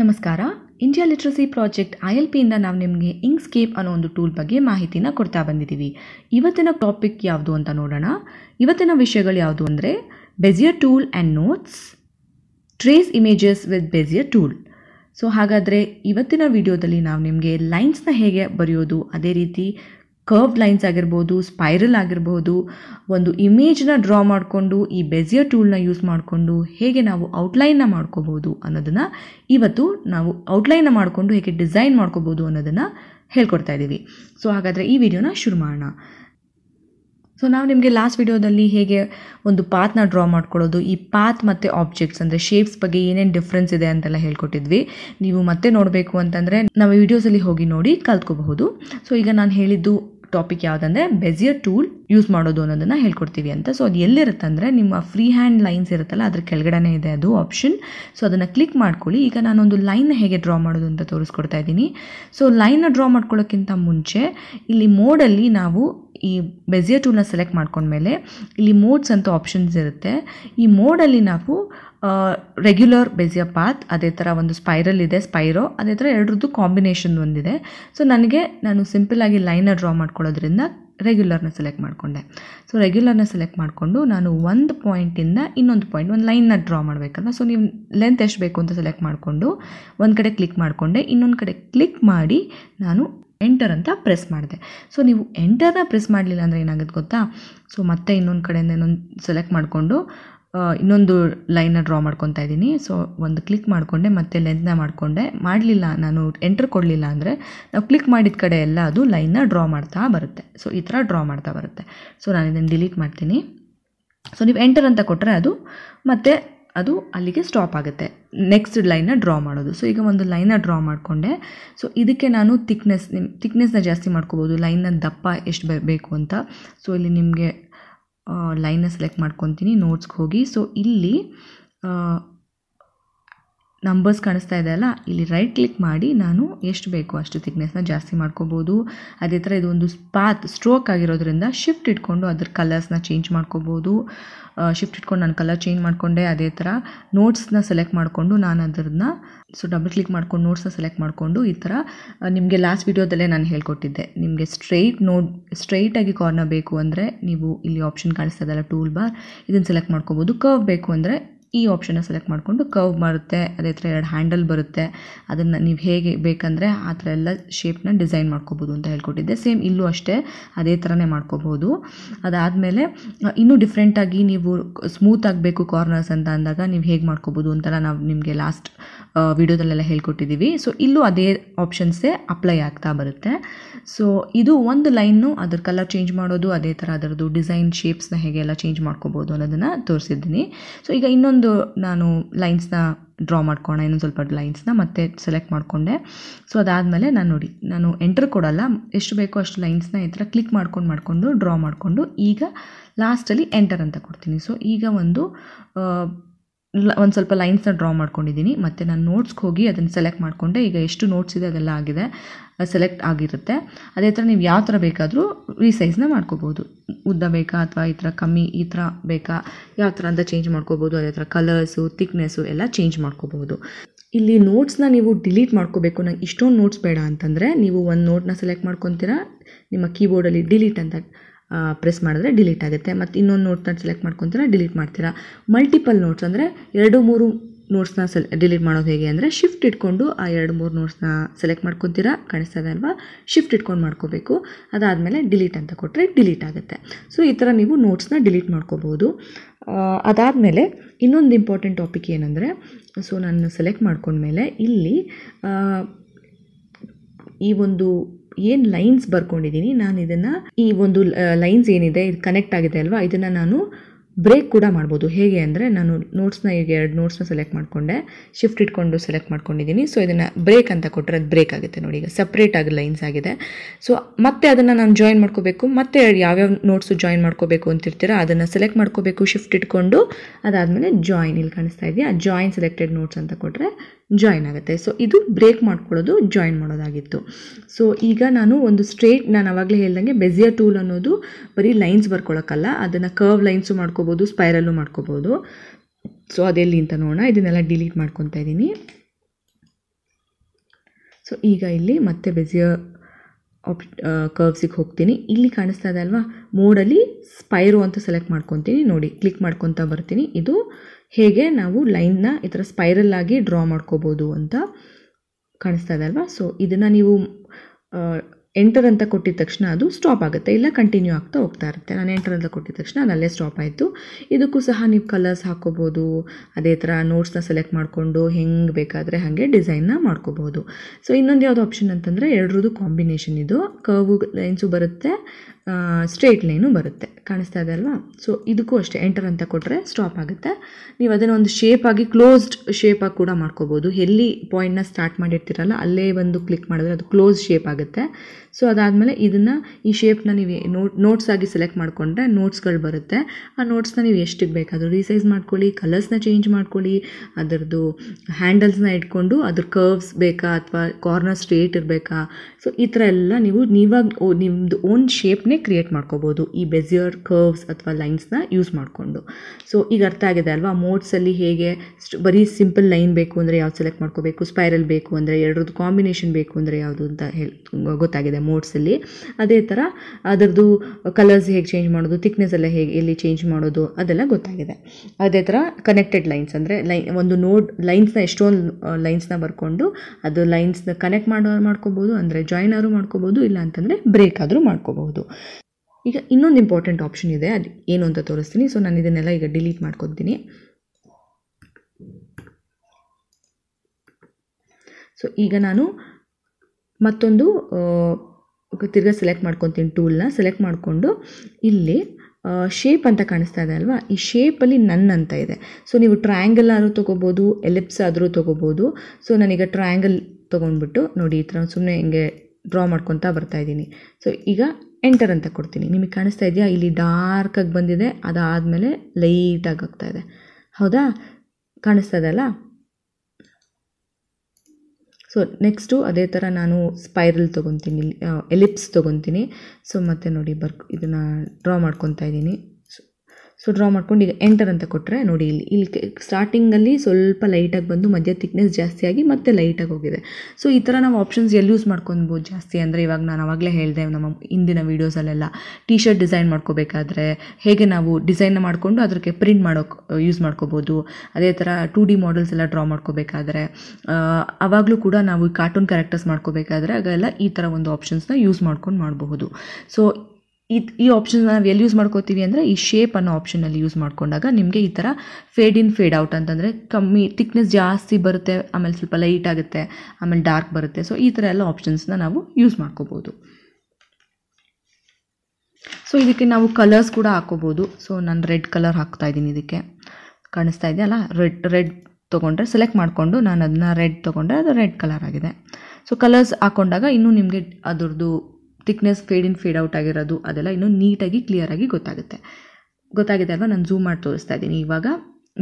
ನಮಸ್ಕಾರ India literacy project I L ಪಿಯಿಂದ ನಾವು ನಿಮಗೆ ಇಂಗ್ಸ್ಕೇಪ್ ಅನ್ನೋ ಒಂದು ಟೂಲ್ ಬಗ್ಗೆ ಮಾಹಿತಿನ ಕೊಡ್ತಾ ಬಂದಿದ್ದೀವಿ ಇವತ್ತಿನ ಟಾಪಿಕ್ ಯಾವುದು ಅಂತ ನೋಡೋಣ ಇವತ್ತಿನ ವಿಷಯಗಳು ಯಾವುದು ಅಂದರೆ Bezier tool and nodes trace images with Bezier tool so ಹಾಗಾದರೆ ಇವತ್ತಿನ ವಿಡಿಯೋದಲ್ಲಿ ನಾವು ನಿಮಗೆ ಲೈನ್ಸ್ನ ಹೇಗೆ ಬರೆಯೋದು ಅದೇ ರೀತಿ ಕರ್ವ್ ಲೈನ್ಸ್ ಆಗಿರ್ಬೋದು ಸ್ಪೈರಲ್ ಆಗಿರ್ಬೋದು ಒಂದು ಇಮೇಜ್ನ ಡ್ರಾ ಮಾಡಿಕೊಂಡು ಈ ಬೆಜಿಯರ್ ಟೂಲ್ನ ಯೂಸ್ ಮಾಡಿಕೊಂಡು ಹೇಗೆ ನಾವು ಔಟ್ಲೈನ್ನ ಮಾಡ್ಕೋಬೋದು ಅನ್ನೋದನ್ನು ಇವತ್ತು ನಾವು ಔಟ್ಲೈನ್ನ ಮಾಡಿಕೊಂಡು ಹೇಗೆ ಡಿಸೈನ್ ಮಾಡ್ಕೋಬೋದು ಅನ್ನೋದನ್ನು ಹೇಳ್ಕೊಡ್ತಾ ಇದ್ದೀವಿ ಸೊ ಹಾಗಾದರೆ ಈ ವಿಡಿಯೋನ ಶುರು ಮಾಡೋಣ ಸೊ ನಾವು ನಿಮಗೆ ಲಾಸ್ಟ್ ವಿಡಿಯೋದಲ್ಲಿ ಹೇಗೆ ಒಂದು ಪಾತ್ನ ಡ್ರಾ ಮಾಡ್ಕೊಳ್ಳೋದು ಈ ಪಾತ್ ಮತ್ತು ಆಬ್ಜೆಕ್ಟ್ಸ್ ಅಂದರೆ ಶೇಪ್ಸ್ ಬಗ್ಗೆ ಏನೇನು ಡಿಫ್ರೆನ್ಸ್ ಇದೆ ಅಂತೆಲ್ಲ ಹೇಳ್ಕೊಟ್ಟಿದ್ವಿ ನೀವು ಮತ್ತೆ ನೋಡಬೇಕು ಅಂತಂದರೆ ನಾವು ವಿಡಿಯೋಸಲ್ಲಿ ಹೋಗಿ ನೋಡಿ ಕಲ್ತ್ಕೋಬಹುದು ಸೊ ಈಗ ನಾನು ಹೇಳಿದ್ದು ಟಾಪಿಕ್ ಯಾವುದಂದ್ರೆ ಬೆಜಿಯರ್ ಟೂಲ್ ಯೂಸ್ ಮಾಡೋದು ಅನ್ನೋದನ್ನ ಹೇಳ್ಕೊಡ್ತೀವಿ ಅಂತ ಸೊ ಅದು ಅಂದರೆ ನಿಮ್ಮ ಫ್ರೀ ಹ್ಯಾಂಡ್ ಲೈನ್ಸ್ ಇರುತ್ತಲ್ಲ ಅದ್ರ ಕೆಳಗಡೆನೇ ಇದೆ ಅದು ಆಪ್ಷನ್ ಸೊ ಅದನ್ನು ಕ್ಲಿಕ್ ಮಾಡ್ಕೊಳ್ಳಿ ಈಗ ನಾನೊಂದು ಲೈನ್ ಹೇಗೆ ಡ್ರಾ ಮಾಡೋದು ಅಂತ ತೋರಿಸ್ಕೊಡ್ತಾ ಇದ್ದೀನಿ ಸೊ ಲೈನ್ನ ಡ್ರಾ ಮಾಡ್ಕೊಳ್ಳೋಕ್ಕಿಂತ ಮುಂಚೆ ಇಲ್ಲಿ ಮೋಡಲ್ಲಿ ನಾವು ಈ ಬೆಜಿಯರ್ ಟೂಲ್ನ ಸೆಲೆಕ್ಟ್ ಮಾಡ್ಕೊಂಡ್ಮೇಲೆ ಇಲ್ಲಿ ಮೋಡ್ಸ್ ಅಂತ ಆಪ್ಷನ್ಸ್ ಇರುತ್ತೆ ಈ ಮೋಡಲ್ಲಿ ನಾವು ರೆಗ್ಯುಲರ್ ಬೇಸಿಯ ಪಾತ್ ಅದೇ ಥರ ಒಂದು ಸ್ಪೈರಲ್ ಇದೆ ಸ್ಪೈರೋ ಅದೇ ಥರ ಎರಡರದ್ದು ಕಾಂಬಿನೇಷನ್ ಒಂದಿದೆ ಸೊ ನನಗೆ ನಾನು ಸಿಂಪಲಾಗಿ ಲೈನ ಡ್ರಾ ಮಾಡ್ಕೊಳ್ಳೋದ್ರಿಂದ ರೆಗ್ಯುಲರ್ನ ಸೆಲೆಕ್ಟ್ ಮಾಡಿಕೊಂಡೆ ಸೊ ರೆಗ್ಯುಲರ್ನ ಸೆಲೆಕ್ಟ್ ಮಾಡಿಕೊಂಡು ನಾನು ಒಂದು ಪಾಯಿಂಟಿಂದ ಇನ್ನೊಂದು ಪಾಯಿಂಟ್ ಒಂದು ಲೈನ್ನ ಡ್ರಾ ಮಾಡಬೇಕಲ್ಲ ಸೊ ನೀವು ಲೆಂತ್ ಎಷ್ಟು ಬೇಕು ಅಂತ ಸೆಲೆಕ್ಟ್ ಮಾಡಿಕೊಂಡು ಒಂದು ಕಡೆ ಕ್ಲಿಕ್ ಮಾಡಿಕೊಂಡೆ ಇನ್ನೊಂದು ಕಡೆ ಕ್ಲಿಕ್ ಮಾಡಿ ನಾನು ಎಂಟರ್ ಅಂತ ಪ್ರೆಸ್ ಮಾಡಿದೆ ಸೊ ನೀವು ಎಂಟರ್ನ ಪ್ರೆಸ್ ಮಾಡಲಿಲ್ಲ ಅಂದರೆ ಏನಾಗುತ್ತೆ ಗೊತ್ತಾ ಸೊ ಮತ್ತೆ ಇನ್ನೊಂದು ಕಡೆಯಿಂದ ಇನ್ನೊಂದು ಸೆಲೆಕ್ಟ್ ಮಾಡಿಕೊಂಡು ಇನ್ನೊಂದು ಲೈನ ಡ್ರಾ ಮಾಡ್ಕೊತಾ ಇದ್ದೀನಿ ಸೊ ಒಂದು ಕ್ಲಿಕ್ ಮಾಡಿಕೊಂಡೆ ಮತ್ತೆ ಲೆಂತ್ನ ಮಾಡಿಕೊಂಡೆ ಮಾಡಲಿಲ್ಲ ನಾನು ಎಂಟ್ರ್ ಕೊಡಲಿಲ್ಲ ಅಂದರೆ ನಾವು ಕ್ಲಿಕ್ ಮಾಡಿದ ಕಡೆ ಎಲ್ಲ ಅದು ಲೈನ್ನ ಡ್ರಾ ಮಾಡ್ತಾ ಬರುತ್ತೆ ಸೊ ಈ ಥರ ಡ್ರಾ ಮಾಡ್ತಾ ಬರುತ್ತೆ ಸೊ ನಾನು ಇದನ್ನು ಡಿಲೀಟ್ ಮಾಡ್ತೀನಿ ಸೊ ನೀವು ಎಂಟರ್ ಅಂತ ಕೊಟ್ಟರೆ ಅದು ಮತ್ತೆ ಅದು ಅಲ್ಲಿಗೆ ಸ್ಟಾಪ್ ಆಗುತ್ತೆ ನೆಕ್ಸ್ಟ್ ಲೈನ್ನ ಡ್ರಾ ಮಾಡೋದು ಸೊ ಈಗ ಒಂದು ಲೈನ್ನ ಡ್ರಾ ಮಾಡಿಕೊಂಡೆ ಸೊ ಇದಕ್ಕೆ ನಾನು ತಿಕ್ನೆಸ್ ನಿಮ್ಮ ತಿಕ್ನೆಸ್ನ ಜಾಸ್ತಿ ಮಾಡ್ಕೋಬೋದು ಲೈನ್ನ ದಪ್ಪ ಎಷ್ಟು ಬೇಕು ಅಂತ ಸೊ ಇಲ್ಲಿ ನಿಮಗೆ ಲೈನ್ನ ಸೆಲೆಕ್ಟ್ ಮಾಡ್ಕೊತೀನಿ ನೋಟ್ಸ್ಗೆ ಹೋಗಿ ಸೊ ಇಲ್ಲಿ ನಂಬರ್ಸ್ ಕಾಣಿಸ್ತಾ ಇದೆ ಅಲ್ಲ ಇಲ್ಲಿ ರೈಟ್ ಕ್ಲಿಕ್ ಮಾಡಿ ನಾನು ಎಷ್ಟು ಬೇಕು ಅಷ್ಟು ತಿಕ್ನೆಸ್ನ ಜಾಸ್ತಿ ಮಾಡ್ಕೋಬೋದು ಅದೇ ಥರ ಇದೊಂದು ಪಾತ್ ಸ್ಟ್ರೋಕ್ ಆಗಿರೋದ್ರಿಂದ ಶಿಫ್ಟ್ ಇಟ್ಕೊಂಡು ಅದ್ರ ಕಲರ್ಸ್ನ ಚೇಂಜ್ ಮಾಡ್ಕೋಬೋದು ಶಿಫ್ಟ್ ಇಟ್ಕೊಂಡು ನಾನು ಕಲರ್ ಚೇಂಜ್ ಮಾಡಿಕೊಂಡೆ ಅದೇ ಥರ ನೋಟ್ಸ್ನ ಸೆಲೆಕ್ಟ್ ಮಾಡಿಕೊಂಡು ನಾನು ಅದನ್ನ ಸೊ ಡಬಲ್ ಕ್ಲಿಕ್ ಮಾಡ್ಕೊಂಡು ನೋಟ್ಸ್ನ ಸೆಲೆಕ್ಟ್ ಮಾಡಿಕೊಂಡು ಈ ಥರ ನಿಮಗೆ ಲಾಸ್ಟ್ ವಿಡಿಯೋದಲ್ಲೇ ನಾನು ಹೇಳ್ಕೊಟ್ಟಿದ್ದೆ ನಿಮಗೆ ಸ್ಟ್ರೈಟ್ ನೋಡ್ ಸ್ಟ್ರೈಟಾಗಿ ಕಾರ್ನರ್ ಬೇಕು ಅಂದರೆ ನೀವು ಇಲ್ಲಿ ಆಪ್ಷನ್ ಕಾಣಿಸ್ತಾ ಇದೆಲ್ಲ ಟೂಲ್ ಬಾರ್ ಇದನ್ನು ಸೆಲೆಕ್ಟ್ ಮಾಡ್ಕೋಬೋದು ಕರ್ವ್ ಬೇಕು ಅಂದರೆ ಈ ಆಪ್ಷನ್ನ ಸೆಲೆಕ್ಟ್ ಮಾಡಿಕೊಂಡು ಕರ್ವ್ ಬರುತ್ತೆ ಅದೇ ಥರ ಎರಡು ಹ್ಯಾಂಡಲ್ ಬರುತ್ತೆ ಅದನ್ನು ನೀವು ಹೇಗೆ ಬೇಕಂದರೆ ಆ ಥರ ಎಲ್ಲ ಶೇಪ್ನ ಡಿಸೈನ್ ಮಾಡ್ಕೋಬೋದು ಅಂತ ಹೇಳ್ಕೊಟ್ಟಿದ್ದೆ ಸೇಮ್ ಇಲ್ಲೂ ಅಷ್ಟೇ ಅದೇ ಥರನೇ ಮಾಡ್ಕೋಬೋದು ಅದಾದಮೇಲೆ ಇನ್ನೂ ಡಿಫ್ರೆಂಟಾಗಿ ನೀವು ಸ್ಮೂತ್ ಆಗಬೇಕು ಕಾರ್ನರ್ಸ್ ಅಂತ ಅಂದಾಗ ನೀವು ಹೇಗೆ ಮಾಡ್ಕೋಬೋದು ಅಂತೆಲ್ಲ ನಾವು ನಿಮಗೆ ಲಾಸ್ಟ್ ವಿಡಿಯೋದಲ್ಲೆಲ್ಲ ಹೇಳ್ಕೊಟ್ಟಿದ್ದೀವಿ ಸೊ ಇಲ್ಲೂ ಅದೇ ಆಪ್ಷನ್ಸೇ ಅಪ್ಲೈ ಆಗ್ತಾ ಬರುತ್ತೆ ಸೊ ಇದು ಒಂದು ಲೈನು ಅದ್ರ ಕಲರ್ ಚೇಂಜ್ ಮಾಡೋದು ಅದೇ ಥರ ಅದರದ್ದು ಡಿಸೈನ್ ಶೇಪ್ಸ್ನ ಹೇಗೆ ಎಲ್ಲ ಚೇಂಜ್ ಮಾಡ್ಕೋಬೋದು ಅನ್ನೋದನ್ನು ತೋರಿಸಿದ್ದೀನಿ ಸೊ ಈಗ ಇನ್ನೊಂದು ಇನ್ನೊಂದು ನಾನು ಲೈನ್ಸ್ನ ಡ್ರಾ ಮಾಡ್ಕೋಣ ಇನ್ನೊಂದು ಸ್ವಲ್ಪ ಲೈನ್ಸ್ನ ಮತ್ತೆ ಸೆಲೆಕ್ಟ್ ಮಾಡಿಕೊಂಡೆ ಸೊ ಅದಾದಮೇಲೆ ನಾನು ನೋಡಿ ನಾನು ಎಂಟ್ರ್ ಕೊಡಲ್ಲ ಎಷ್ಟು ಬೇಕೋ ಅಷ್ಟು ಲೈನ್ಸ್ನ ಈ ಥರ ಕ್ಲಿಕ್ ಮಾಡ್ಕೊಂಡು ಮಾಡಿಕೊಂಡು ಡ್ರಾ ಮಾಡಿಕೊಂಡು ಈಗ ಲಾಸ್ಟಲ್ಲಿ ಎಂಟರ್ ಅಂತ ಕೊಡ್ತೀನಿ ಸೊ ಈಗ ಒಂದು ಒಂದು ಸ್ವಲ್ಪ ಲೈನ್ಸ್ನ ಡ್ರಾ ಮಾಡ್ಕೊಂಡಿದ್ದೀನಿ ಮತ್ತು ನಾನು ನೋಟ್ಸ್ಗೆ ಹೋಗಿ ಅದನ್ನು ಸೆಲೆಕ್ಟ್ ಮಾಡಿಕೊಂಡೆ ಈಗ ಎಷ್ಟು ನೋಟ್ಸ್ ಇದೆ ಅದೆಲ್ಲ ಆಗಿದೆ ಸೆಲೆಕ್ಟ್ ಆಗಿರುತ್ತೆ ಅದೇ ಥರ ನೀವು ಯಾವ ಥರ ಬೇಕಾದರೂ ರೀಸೈಜ್ನ ಮಾಡ್ಕೋಬೋದು ಉದ್ದ ಬೇಕಾ ಅಥವಾ ಈ ಥರ ಕಮ್ಮಿ ಈ ಥರ ಬೇಕಾ ಯಾವ ಥರ ಅಂತ ಚೇಂಜ್ ಮಾಡ್ಕೋಬೋದು ಅದೇ ಥರ ಕಲರ್ಸು ಥಿಕ್ನೆಸ್ಸು ಎಲ್ಲ ಚೇಂಜ್ ಮಾಡ್ಕೋಬೋದು ಇಲ್ಲಿ ನೋಟ್ಸ್ನ ನೀವು ಡಿಲೀಟ್ ಮಾಡ್ಕೋಬೇಕು ನಂಗೆ ಇಷ್ಟೊಂದು ನೋಟ್ಸ್ ಬೇಡ ಅಂತಂದರೆ ನೀವು ಒಂದು ನೋಟ್ನ ಸೆಲೆಕ್ಟ್ ಮಾಡ್ಕೊತೀರಾ ನಿಮ್ಮ ಕೀಬೋರ್ಡಲ್ಲಿ ಡಿಲೀಟ್ ಅಂತ ಪ್ರೆಸ್ ಮಾಡಿದ್ರೆ ಡಿಲೀಟ್ ಆಗುತ್ತೆ ಮತ್ತು ಇನ್ನೊಂದು ನೋಟ್ಸ್ನ ಸೆಲೆಕ್ಟ್ ಮಾಡ್ಕೊತೀರಾ ಡಿಲೀಟ್ ಮಾಡ್ತೀರಾ ಮಲ್ಟಿಪಲ್ ನೋಟ್ಸ್ ಅಂದರೆ ಎರಡು ಮೂರು ನೋಟ್ಸ್ನ ಸೆಲೆ ಡಿಲೀಟ್ ಮಾಡೋದು ಹೇಗೆ ಅಂದರೆ ಶಿಫ್ಟ್ ಇಟ್ಕೊಂಡು ಆ ಎರಡು ಮೂರು ನೋಟ್ಸ್ನ ಸೆಲೆಕ್ಟ್ ಮಾಡ್ಕೊತೀರಾ ಕಾಣಿಸ್ತದೆ ಅಲ್ವಾ ಶಿಫ್ಟ್ ಇಟ್ಕೊಂಡು ಮಾಡ್ಕೋಬೇಕು ಅದಾದಮೇಲೆ ಡಿಲೀಟ್ ಅಂತ ಕೊಟ್ಟರೆ ಡಿಲೀಟ್ ಆಗುತ್ತೆ ಸೊ ಈ ಥರ ನೀವು ನೋಟ್ಸ್ನ ಡಿಲೀಟ್ ಮಾಡ್ಕೋಬೋದು ಅದಾದಮೇಲೆ ಇನ್ನೊಂದು ಇಂಪಾರ್ಟೆಂಟ್ ಟಾಪಿಕ್ ಏನಂದರೆ ಸೊ ನಾನು ಸೆಲೆಕ್ಟ್ ಮಾಡ್ಕೊಂಡ್ಮೇಲೆ ಇಲ್ಲಿ ಈ ಒಂದು ಏನು ಲೈನ್ಸ್ ಬರ್ಕೊಂಡಿದ್ದೀನಿ ನಾನು ಇದನ್ನು ಈ ಒಂದು ಲೈನ್ಸ್ ಏನಿದೆ ಇದು ಕನೆಕ್ಟ್ ಆಗಿದೆ ಅಲ್ವಾ ಇದನ್ನು ನಾನು ಬ್ರೇಕ್ ಕೂಡ ಮಾಡ್ಬೋದು ಹೇಗೆ ಅಂದರೆ ನಾನು ನೋಟ್ಸ್ನ ಈಗ ಎರಡು ನೋಟ್ಸ್ನ ಸೆಲೆಕ್ಟ್ ಮಾಡಿಕೊಂಡೆ ಶಿಫ್ಟ್ ಇಟ್ಕೊಂಡು ಸೆಲೆಕ್ಟ್ ಮಾಡ್ಕೊಂಡಿದ್ದೀನಿ ಸೊ ಇದನ್ನು ಬ್ರೇಕ್ ಅಂತ ಕೊಟ್ಟರೆ ಅದು ಬ್ರೇಕ್ ಆಗುತ್ತೆ ನೋಡಿ ಈಗ ಸಪ್ರೇಟ್ ಆಗಿ ಲೈನ್ಸ್ ಆಗಿದೆ ಸೊ ಮತ್ತೆ ಅದನ್ನು ನಾನು ಜಾಯಿನ್ ಮಾಡ್ಕೋಬೇಕು ಮತ್ತೆ ಯಾವ್ಯಾವ ನೋಟ್ಸು ಜಾಯಿನ್ ಮಾಡ್ಕೋಬೇಕು ಅಂತಿರ್ತೀರ ಅದನ್ನು ಸೆಲೆಕ್ಟ್ ಮಾಡ್ಕೋಬೇಕು ಶಿಫ್ಟ್ ಇಟ್ಕೊಂಡು ಅದಾದಮೇಲೆ ಜಾಯಿನ್ ಇಲ್ಲಿ ಕಾಣಿಸ್ತಾ ಇದೆಯಾ ಜಾಯಿನ್ ಸೆಲೆಕ್ಟೆಡ್ ನೋಟ್ಸ್ ಅಂತ ಕೊಟ್ಟರೆ ಜಾಯಿನ್ ಆಗುತ್ತೆ ಸೊ ಇದು ಬ್ರೇಕ್ ಮಾಡ್ಕೊಳ್ಳೋದು ಜಾಯಿನ್ ಮಾಡೋದಾಗಿತ್ತು ಸೊ ಈಗ ನಾನು ಒಂದು ಸ್ಟ್ರೇಟ್ ನಾನು ಆವಾಗಲೇ ಹೇಳ್ದಂಗೆ ಬೆಜಿಯರ್ ಟೂಲ್ ಅನ್ನೋದು ಬರೀ ಲೈನ್ಸ್ ಬರ್ಕೊಳ್ಳೋಕ್ಕಲ್ಲ ಅದನ್ನು ಕರ್ವ್ ಲೈನ್ಸು ಮಾಡ್ಕೋಬೋದು ಸ್ಪೈರಲ್ಲು ಮಾಡ್ಕೋಬೋದು ಸೊ ಅದೆಲ್ಲಿ ಅಂತ ನೋಡೋಣ ಇದನ್ನೆಲ್ಲ ಡಿಲೀಟ್ ಮಾಡ್ಕೊತಾ ಇದ್ದೀನಿ ಸೊ ಈಗ ಇಲ್ಲಿ ಮತ್ತೆ ಬೆಜಿಯ ಆಪ್ ಕರ್ವ್ಸಿಗೆ ಹೋಗ್ತೀನಿ ಇಲ್ಲಿ ಕಾಣಿಸ್ತಾ ಇದೆ ಅಲ್ವಾ ಮೋಡಲ್ಲಿ ಸ್ಪೈರು ಅಂತ ಸೆಲೆಕ್ಟ್ ಮಾಡ್ಕೊತೀನಿ ನೋಡಿ ಕ್ಲಿಕ್ ಮಾಡ್ಕೊತಾ ಬರ್ತೀನಿ ಇದು ಹೇಗೆ ನಾವು ಲೈನ್ನ ಈ ಥರ ಸ್ಪೈರಲ್ ಆಗಿ ಡ್ರಾ ಮಾಡ್ಕೋಬೋದು ಅಂತ ಕಾಣಿಸ್ತಾ ಇದೆ ಅಲ್ವಾ ಸೊ ಇದನ್ನು ನೀವು ಎಂಟರ್ ಅಂತ ಕೊಟ್ಟಿದ ತಕ್ಷಣ ಅದು ಸ್ಟಾಪ್ ಆಗುತ್ತೆ ಇಲ್ಲ ಕಂಟಿನ್ಯೂ ಆಗ್ತಾ ಹೋಗ್ತಾ ಇರುತ್ತೆ ನಾನು ಎಂಟರ್ ಅಂತ ಕೊಟ್ಟಿದ ತಕ್ಷಣ ಅದಲ್ಲೇ ಸ್ಟಾಪ್ ಆಯಿತು ಇದಕ್ಕೂ ಸಹ ನೀವು ಕಲರ್ಸ್ ಹಾಕೋಬೋದು ಅದೇ ಥರ ನೋಟ್ಸ್ನ ಸೆಲೆಕ್ಟ್ ಮಾಡಿಕೊಂಡು ಹೆಂಗೆ ಬೇಕಾದರೆ ಹಾಗೆ ಡಿಸೈನ್ನ ಮಾಡ್ಕೋಬೋದು ಸೊ ಇನ್ನೊಂದು ಯಾವುದು ಆಪ್ಷನ್ ಅಂತಂದರೆ ಎರಡರದು ಕಾಂಬಿನೇಷನ್ ಇದು ಕರ್ವು ಲೈನ್ಸು ಬರುತ್ತೆ ಸ್ಟ್ರೇಟ್ ಲೈನು ಬರುತ್ತೆ ಕಾಣಿಸ್ತಾ ಇದೆ ಅಲ್ವಾ ಸೊ ಇದಕ್ಕೂ ಅಷ್ಟೇ ಎಂಟರ್ ಅಂತ ಕೊಟ್ಟರೆ ಸ್ಟಾಪ್ ಆಗುತ್ತೆ ನೀವು ಅದನ್ನು ಒಂದು ಶೇಪಾಗಿ ಕ್ಲೋಸ್ಡ್ ಶೇಪಾಗಿ ಕೂಡ ಮಾಡ್ಕೋಬೋದು ಎಲ್ಲಿ ಪಾಯಿಂಟ್ನ ಸ್ಟಾರ್ಟ್ ಮಾಡಿರ್ತೀರಲ್ಲ ಅಲ್ಲೇ ಒಂದು ಕ್ಲಿಕ್ ಮಾಡಿದ್ರೆ ಅದು ಕ್ಲೋಸ್ ಶೇಪ್ ಆಗುತ್ತೆ ಸೊ ಅದಾದಮೇಲೆ ಇದನ್ನು ಈ ಶೇಪ್ನ ನೀವು ನೋಟ್ ನೋಟ್ಸ್ ಆಗಿ ಸೆಲೆಕ್ಟ್ ಮಾಡಿಕೊಂಡ್ರೆ ನೋಟ್ಸ್ಗಳು ಬರುತ್ತೆ ಆ ನೋಟ್ಸ್ನ ನೀವು ಎಷ್ಟಿಗೆ ಬೇಕಾದರೂ ರೀಸೈಸ್ ಮಾಡ್ಕೊಳ್ಳಿ ಕಲರ್ಸ್ನ ಚೇಂಜ್ ಮಾಡ್ಕೊಳ್ಳಿ ಅದರದ್ದು ಹ್ಯಾಂಡಲ್ಸ್ನ ಇಟ್ಕೊಂಡು ಅದ್ರ ಕರ್ವ್ಸ್ ಬೇಕಾ ಅಥವಾ ಕಾರ್ನರ್ ಸ್ಟ್ರೇಟ್ ಇರಬೇಕಾ ಸೊ ಈ ಥರ ಎಲ್ಲ ನೀವು ನೀವಾಗ ನಿಮ್ಮದು ಓನ್ ಶೇಪ್ನೇ ಕ್ರಿಯೇಟ್ ಮಾಡ್ಕೋಬೋದು ಈ ಬೆಜಿಯರ್ ಕರ್ವ್ಸ್ ಅಥವಾ ಲೈನ್ಸ್ನ ಯೂಸ್ ಮಾಡಿಕೊಂಡು ಸೊ ಈಗ ಅರ್ಥ ಆಗಿದೆ ಅಲ್ವಾ ಮೋಟ್ಸಲ್ಲಿ ಹೇಗೆ ಬರೀ ಸಿಂಪಲ್ ಲೈನ್ ಬೇಕು ಅಂದರೆ ಯಾವ್ದು ಸೆಲೆಕ್ಟ್ ಮಾಡ್ಕೋಬೇಕು ಸ್ಪೈರಲ್ ಬೇಕು ಅಂದರೆ ಎರಡರದ್ದು ಕಾಂಬಿನೇಷನ್ ಬೇಕು ಅಂದರೆ ಯಾವುದು ಅಂತ ಹೇಳಿ ಗೊತ್ತಾಗಿದೆ ಮೋಡ್ಸಲ್ಲಿ ಅದೇ ಥರ ಅದರದ್ದು ಕಲರ್ಸ್ ಹೇಗೆ ಚೇಂಜ್ ಮಾಡೋದು ಥಿಕ್ನೆಸ್ ಎಲ್ಲ ಹೇಗೆ ಎಲ್ಲಿ ಚೇಂಜ್ ಮಾಡೋದು ಅದೆಲ್ಲ ಗೊತ್ತಾಗಿದೆ ಅದೇ ಥರ ಕನೆಕ್ಟೆಡ್ ಲೈನ್ಸ್ ಅಂದರೆ ಲೈನ್ ಒಂದು ನೋಡ್ ಲೈನ್ಸ್ನ ಎಷ್ಟೊಂದು ಲೈನ್ಸ್ನ ಬರ್ಕೊಂಡು ಅದು ಲೈನ್ಸ್ನ ಕನೆಕ್ಟ್ ಮಾಡೋರು ಮಾಡ್ಕೋಬೋದು ಅಂದರೆ ಜಾಯಿನ್ ಆದರೂ ಮಾಡ್ಕೋಬೋದು ಇಲ್ಲ ಅಂತಂದರೆ ಬ್ರೇಕ್ ಆದರೂ ಮಾಡ್ಕೋಬಹುದು ಈಗ ಇನ್ನೊಂದು ಇಂಪಾರ್ಟೆಂಟ್ ಆಪ್ಷನ್ ಇದೆ ಅದು ಏನು ಅಂತ ತೋರಿಸ್ತೀನಿ ಸೊ ನಾನು ಇದನ್ನೆಲ್ಲ ಈಗ ಡಿಲೀಟ್ ಮಾಡ್ಕೊತೀನಿ ಸೊ ಈಗ ನಾನು ಮತ್ತೊಂದು ಓಕೆ ತಿರ್ಗಾ ಸೆಲೆಕ್ಟ್ ಮಾಡ್ಕೊತೀನಿ ಟೂಲ್ನ ಸೆಲೆಕ್ಟ್ ಮಾಡಿಕೊಂಡು ಇಲ್ಲಿ ಶೇಪ್ ಅಂತ ಕಾಣಿಸ್ತಾ ಇದೆ ಅಲ್ವಾ ಈ ಶೇಪಲ್ಲಿ ನನ್ನ ಅಂತ ಇದೆ ಸೊ ನೀವು ಟ್ರಯಾಂಗಲ್ ಆದರೂ ತೊಗೋಬೋದು ಎಲಿಪ್ಸ್ ಆದರೂ ತೊಗೋಬೋದು ಸೊ ನಾನೀಗ ಟ್ರಯಾಂಗಲ್ ತೊಗೊಂಡ್ಬಿಟ್ಟು ನೋಡಿ ಈ ಥರ ಸುಮ್ಮನೆ ಹಿಂಗೆ ಡ್ರಾ ಮಾಡ್ಕೊತಾ ಬರ್ತಾ ಇದ್ದೀನಿ ಸೊ ಈಗ ಎಂಟರ್ ಅಂತ ಕೊಡ್ತೀನಿ ನಿಮಗೆ ಕಾಣಿಸ್ತಾ ಇದೆಯಾ ಇಲ್ಲಿ ಡಾರ್ಕಾಗಿ ಬಂದಿದೆ ಅದಾದಮೇಲೆ ಲೈಟಾಗಿ ಆಗ್ತಾ ಇದೆ ಹೌದಾ ಕಾಣಿಸ್ತಾ ಇದೆ ಅಲ್ಲ ಸೊ ನೆಕ್ಸ್ಟು ಅದೇ ಥರ ನಾನು ಸ್ಪೈರಲ್ ತೊಗೊತೀನಿ ಎಲಿಪ್ಸ್ ತೊಗೊತೀನಿ ಸೊ ಮತ್ತೆ ನೋಡಿ ಬರ್ಕ್ ಇದನ್ನು ಡ್ರಾ ಮಾಡ್ಕೊತಾ ಇದ್ದೀನಿ ಸೊ ಡ್ರಾ ಮಾಡ್ಕೊಂಡು ಈಗ ಎಂಟರ್ ಅಂತ ಕೊಟ್ಟರೆ ನೋಡಿ ಇಲ್ಲಿ ಇಲ್ಲಿ ಸ್ಟಾರ್ಟಿಂಗಲ್ಲಿ ಸ್ವಲ್ಪ ಲೈಟಾಗಿ ಬಂದು ಮಧ್ಯ ತಿಕ್ನೆಸ್ ಜಾಸ್ತಿಯಾಗಿ ಮತ್ತೆ ಲೈಟಾಗಿ ಹೋಗಿದೆ ಸೊ ಈ ಥರ ನಾವು ಆಪ್ಷನ್ಸ್ ಎಲ್ಲಿ ಯೂಸ್ ಮಾಡ್ಕೊಬೋದು ಜಾಸ್ತಿ ಅಂದರೆ ಇವಾಗ ನಾನು ಆವಾಗಲೇ ಹೇಳಿದೆ ನಮ್ಮ ಹಿಂದಿನ ವೀಡಿಯೋಸಲ್ಲೆಲ್ಲ ಟಿ ಶರ್ಟ್ ಡಿಸೈನ್ ಮಾಡ್ಕೋಬೇಕಾದ್ರೆ ಹೇಗೆ ನಾವು ಡಿಸೈನ್ ಮಾಡಿಕೊಂಡು ಅದಕ್ಕೆ ಪ್ರಿಂಟ್ ಮಾಡೋಕೆ ಯೂಸ್ ಮಾಡ್ಕೋಬೋದು ಅದೇ ಥರ ಟು ಡಿ ಮಾಡಲ್ಸ್ ಎಲ್ಲ ಡ್ರಾ ಮಾಡ್ಕೋಬೇಕಾದ್ರೆ ಆವಾಗಲೂ ಕೂಡ ನಾವು ಕಾರ್ಟೂನ್ ಕ್ಯಾರೆಕ್ಟರ್ಸ್ ಮಾಡ್ಕೋಬೇಕಾದ್ರೆ ಆಗೆಲ್ಲ ಈ ಥರ ಒಂದು ಆಪ್ಷನ್ಸ್ನ ಯೂಸ್ ಮಾಡ್ಕೊಂಡು ಮಾಡಬಹುದು ಸೊ ಇದು ಈ ಆಪ್ಷನ್ ನಾವು ಎಲ್ಲಿ ಯೂಸ್ ಮಾಡ್ಕೋತೀವಿ ಅಂದರೆ ಈ ಶೇಪ್ ಅನ್ನೋ ಆಪ್ಷನಲ್ಲಿ ಯೂಸ್ ಮಾಡ್ಕೊಂಡಾಗ ನಿಮಗೆ ಈ ಥರ ಫೇಡ್ ಇನ್ ಫೇಡ್ ಔಟ್ ಅಂತಂದರೆ ಕಮ್ಮಿ ತಿಕ್ನೆಸ್ ಜಾಸ್ತಿ ಬರುತ್ತೆ ಆಮೇಲೆ ಸ್ವಲ್ಪ ಲೈಟ್ ಆಗುತ್ತೆ ಆಮೇಲೆ ಡಾರ್ಕ್ ಬರುತ್ತೆ ಸೊ ಈ ಥರ ಎಲ್ಲ ಆಪ್ಷನ್ಸ್ನ ನಾವು ಯೂಸ್ ಮಾಡ್ಕೋಬೋದು ಸೊ ಇದಕ್ಕೆ ನಾವು ಕಲರ್ಸ್ ಕೂಡ ಹಾಕೋಬೋದು ಸೊ ನಾನು ರೆಡ್ ಕಲರ್ ಹಾಕ್ತಾ ಇದ್ದೀನಿ ಇದಕ್ಕೆ ಕಾಣಿಸ್ತಾ ಇದೆಯಲ್ಲ ರೆಡ್ ರೆಡ್ ತೊಗೊಂಡ್ರೆ ಸೆಲೆಕ್ಟ್ ಮಾಡಿಕೊಂಡು ನಾನು ಅದನ್ನ ರೆಡ್ ತೊಗೊಂಡ್ರೆ ಅದು ರೆಡ್ ಕಲರ್ ಆಗಿದೆ ಸೊ ಕಲರ್ಸ್ ಹಾಕೊಂಡಾಗ ಇನ್ನೂ ನಿಮಗೆ ಅದರದ್ದು thickness fade in fade out ಆಗಿರೋದು ಅದೆಲ್ಲ ಇನ್ನೂ ನೀಟಾಗಿ ಕ್ಲಿಯರಾಗಿ ಗೊತ್ತಾಗುತ್ತೆ ಗೊತ್ತಾಗಿದೆ ಅಲ್ವಾ ನಾನು ಝೂಮ್ ಮಾಡಿ ತೋರಿಸ್ತಾ ಇದ್ದೀನಿ ಇವಾಗ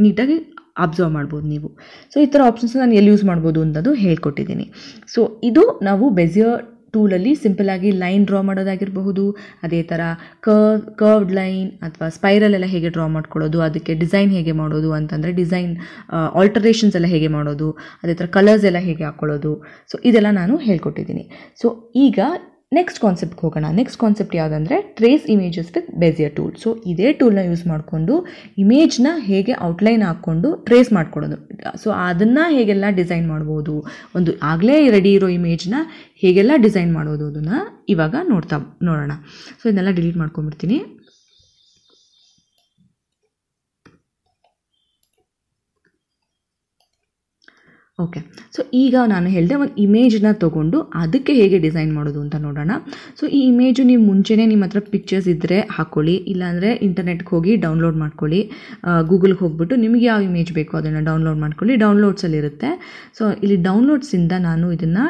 ನೀಟಾಗಿ ಅಬ್ಸರ್ವ್ ಮಾಡ್ಬೋದು ನೀವು ಸೊ ಈ ಥರ ಆಪ್ಷನ್ಸ್ ನಾನು ಎಲ್ಲಿ ಯೂಸ್ ಮಾಡ್ಬೋದು ಅಂತದ್ದು ಹೇಳ್ಕೊಟ್ಟಿದ್ದೀನಿ ಸೊ ಇದು ನಾವು ಬೆಸಿಯರ್ ಟೂಲಲ್ಲಿ ಸಿಂಪಲಾಗಿ ಲೈನ್ ಡ್ರಾ ಮಾಡೋದಾಗಿರಬಹುದು ಅದೇ ಥರ ಕರ್ವ್ ಕರ್ವ್ಡ್ ಲೈನ್ ಅಥವಾ ಸ್ಪೈರಲ್ ಎಲ್ಲ ಹೇಗೆ ಡ್ರಾ ಮಾಡ್ಕೊಳ್ಳೋದು ಅದಕ್ಕೆ ಡಿಸೈನ್ ಹೇಗೆ ಮಾಡೋದು ಅಂತಂದರೆ ಡಿಸೈನ್ ಆಲ್ಟರೇಷನ್ಸ್ ಎಲ್ಲ ಹೇಗೆ ಮಾಡೋದು ಅದೇ ಥರ ಕಲರ್ಸ್ ಎಲ್ಲ ಹೇಗೆ ಹಾಕ್ಕೊಳ್ಳೋದು ಸೊ ಇದೆಲ್ಲ ನಾನು ಹೇಳ್ಕೊಟ್ಟಿದ್ದೀನಿ ಸೊ ಈಗ ನೆಕ್ಸ್ಟ್ ಕಾನ್ಸೆಪ್ಟ್ಗೆ ಹೋಗೋಣ ನೆಕ್ಸ್ಟ್ ಕಾನ್ಸೆಪ್ಟ್ ಯಾವುದಂದ್ರೆ trace images with Bezier tool so ಇದೇ ಟೂಲ್ನ ಯೂಸ್ ಮಾಡಿಕೊಂಡು ಇಮೇಜ್ನ ಹೇಗೆ ಔಟ್ಲೈನ್ ಹಾಕ್ಕೊಂಡು ಟ್ರೇಸ್ ಮಾಡ್ಕೊಡೋದು ಸೊ ಅದನ್ನು ಹೇಗೆಲ್ಲ ಡಿಸೈನ್ ಮಾಡ್ಬೋದು ಒಂದು ಆಗಲೇ ರೆಡಿ ಇರೋ ಇಮೇಜ್ನ ಹೇಗೆಲ್ಲ ಡಿಸೈನ್ ಮಾಡೋದು ಅದನ್ನು ಇವಾಗ ನೋಡ್ತಾ ನೋಡೋಣ ಸೊ ಇದನ್ನೆಲ್ಲ ಡಿಲೀಟ್ ಮಾಡ್ಕೊಂಬಿಡ್ತೀನಿ ಓಕೆ ಸೊ ಈಗ ನಾನು ಹೇಳಿದೆ ಒಂದು ಇಮೇಜನ್ನ ತೊಗೊಂಡು ಅದಕ್ಕೆ ಹೇಗೆ ಡಿಸೈನ್ ಮಾಡೋದು ಅಂತ ನೋಡೋಣ ಸೊ ಈ ಇಮೇಜು ನೀವು ಮುಂಚೆನೇ ನಿಮ್ಮ ಹತ್ರ ಪಿಕ್ಚರ್ಸ್ ಇದ್ದರೆ ಹಾಕ್ಕೊಳ್ಳಿ ಇಲ್ಲಾಂದರೆ ಇಂಟರ್ನೆಟ್ಗೆ ಹೋಗಿ ಡೌನ್ಲೋಡ್ ಮಾಡ್ಕೊಳ್ಳಿ ಗೂಗಲ್ಗೆ ಹೋಗ್ಬಿಟ್ಟು ನಿಮಗೆ ಯಾವ ಇಮೇಜ್ ಬೇಕೋ ಅದನ್ನು ಡೌನ್ಲೋಡ್ ಮಾಡ್ಕೊಳ್ಳಿ ಡೌನ್ಲೋಡ್ಸಲ್ಲಿರುತ್ತೆ ಸೊ ಇಲ್ಲಿ ಡೌನ್ಲೋಡ್ಸಿಂದ ನಾನು ಇದನ್ನು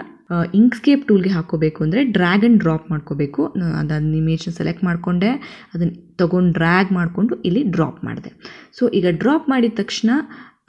ಇಂಕ್ಸ್ಕೇಪ್ ಟೂಲ್ಗೆ ಹಾಕೋಬೇಕು ಅಂದರೆ ಡ್ರ್ಯಾಗ್ ಆ್ಯಂಡ್ ಡ್ರಾಪ್ ಮಾಡ್ಕೋಬೇಕು ಅದನ್ನ ಇಮೇಜ್ನ ಸೆಲೆಕ್ಟ್ ಮಾಡಿಕೊಂಡೆ ಅದನ್ನು ತೊಗೊಂಡು ಡ್ರ್ಯಾಗ್ ಮಾಡಿಕೊಂಡು ಇಲ್ಲಿ ಡ್ರಾಪ್ ಮಾಡಿದೆ ಸೊ ಈಗ ಡ್ರಾಪ್ ಮಾಡಿದ ತಕ್ಷಣ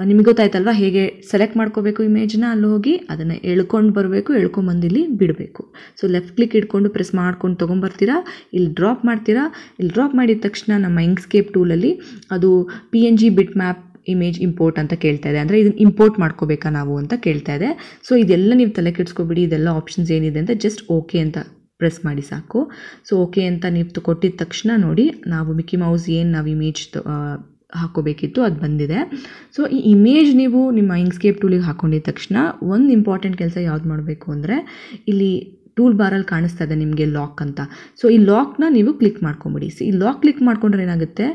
ನಿಮಗೆ ಗೊತ್ತಾಯ್ತಲ್ವಾ ಹೇಗೆ ಸೆಲೆಕ್ಟ್ ಮಾಡ್ಕೋಬೇಕು ಇಮೇಜ್ನ ಅಲ್ಲಿ ಹೋಗಿ ಅದನ್ನು ಎಳ್ಕೊಂಡು ಬರಬೇಕು ಎಳ್ಕೊಂಬಂದು ಇಲ್ಲಿ ಬಿಡಬೇಕು ಸೊ ಲೆಫ್ಟ್ ಕ್ಲಿಕ್ ಇಟ್ಕೊಂಡು ಪ್ರೆಸ್ ಮಾಡ್ಕೊಂಡು ತೊಗೊಂಬರ್ತೀರಾ ಇಲ್ಲಿ ಡ್ರಾಪ್ ಮಾಡ್ತೀರಾ ಇಲ್ಲಿ ಡ್ರಾಪ್ ಮಾಡಿದ ತಕ್ಷಣ ನಮ್ಮ ಇಂಗ್ಸ್ಕೇಪ್ ಟೂಲಲ್ಲಿ ಅದು P N G bitmap image import ಅಂತ ಕೇಳ್ತಾ ಇದೆ ಅಂದರೆ ಇದನ್ನು ಇಂಪೋರ್ಟ್ ಮಾಡ್ಕೋಬೇಕಾ ನಾವು ಅಂತ ಕೇಳ್ತಾ ಇದೆ ಸೊ ಇದೆಲ್ಲ ನೀವು ತಲೆ ಕೆಡ್ಸ್ಕೊಬಿಡಿ ಇದೆಲ್ಲ ಆಪ್ಷನ್ಸ್ ಏನಿದೆ ಅಂತ ಜಸ್ಟ್ ಓಕೆ ಅಂತ ಪ್ರೆಸ್ ಮಾಡಿ ಸಾಕು ಸೊ ಓಕೆ ಅಂತ ನೀವು ಕೊಟ್ಟಿದ ತಕ್ಷಣ ನೋಡಿ ನಾವು ಮಿಕ್ಕಿ ಮೌಸ್ ಏನು ನಾವು ಇಮೇಜ್ ಹಾಕೋಬೇಕಿತ್ತು ಅದು ಬಂದಿದೆ ಸೊ ಈ ಇಮೇಜ್ ನೀವು ನಿಮ್ಮ ಇಂಗ್ಸ್ಕೇಪ್ ಟೂಲಿಗೆ ಹಾಕೊಂಡಿದ ತಕ್ಷಣ ಒಂದು ಇಂಪಾರ್ಟೆಂಟ್ ಕೆಲಸ ಯಾವ್ದು ಮಾಡಬೇಕು ಅಂದರೆ ಇಲ್ಲಿ ಟೂಲ್ ಬಾರಲ್ಲಿ ಕಾಣಿಸ್ತಾ ಇದೆ ನಿಮಗೆ ಲಾಕ್ ಅಂತ ಸೊ ಈ ಲಾಕ್ನ ನೀವು ಕ್ಲಿಕ್ ಮಾಡ್ಕೊಂಬಿಡಿ ಈ ಲಾಕ್ ಕ್ಲಿಕ್ ಮಾಡ್ಕೊಂಡ್ರೆ ಏನಾಗುತ್ತೆ